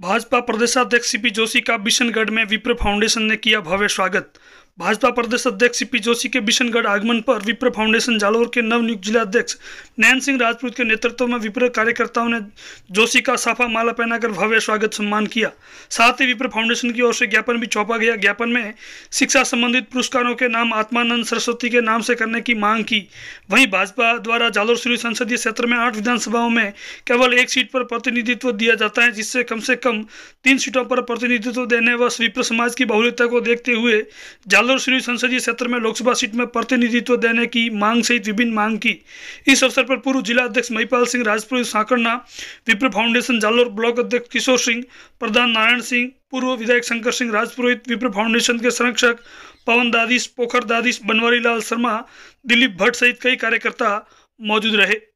भाजपा प्रदेशाध्यक्ष सीपी जोशी का बिशनगढ़ में विप्र फाउंडेशन ने किया भव्य स्वागत भाजपा प्रदेश अध्यक्ष सीपी जोशी के बिशनगढ़ आगमन पर विप्र फाउंडेशन जालौर के नवनियुक्त अध्यक्ष नयन सिंह राजपूत के नेतृत्व में विप्र कार्यकर्ताओं ने जोशी का साफा माला पहनाकर भव्य स्वागत सम्मान किया साथ ही विप्र फाउंडेशन की ओर से ज्ञापन भी सौंपा गया ज्ञापन में शिक्षा संबंधित पुरस्कारों के नाम आत्मानंद सरस्वती के नाम से करने की मांग की वहीं भाजपा द्वारा जालौर श्री संसदीय क्षेत्र में आठ विधानसभाओं में केवल एक सीट पर प्रतिनिधित्व दिया जाता है जिससे कम से कम तीन सीटों पर प्रतिनिधित्व देने व विप्र समाज की बहुलता को देखते हुए जालोर श्री संसदीय क्षेत्र में लोकसभा सीट में प्रतिनिधित्व देने की मांग सहित विभिन्न मांग की इस अवसर पर पूर्व जिला अध्यक्ष महिपाल सिंह राजपुरी सांकड़ना विप्र फाउंडेशन जालोर ब्लॉक अध्यक्ष किशोर सिंह प्रधान नारायण सिंह पूर्व विधायक शंकर सिंह राजपुरोहित विप्र फाउंडेशन के संरक्षक पवन दादिश पोखर दादिश बनवारी लाल शर्मा दिलीप भट्ट सहित कई कार्यकर्ता मौजूद रहे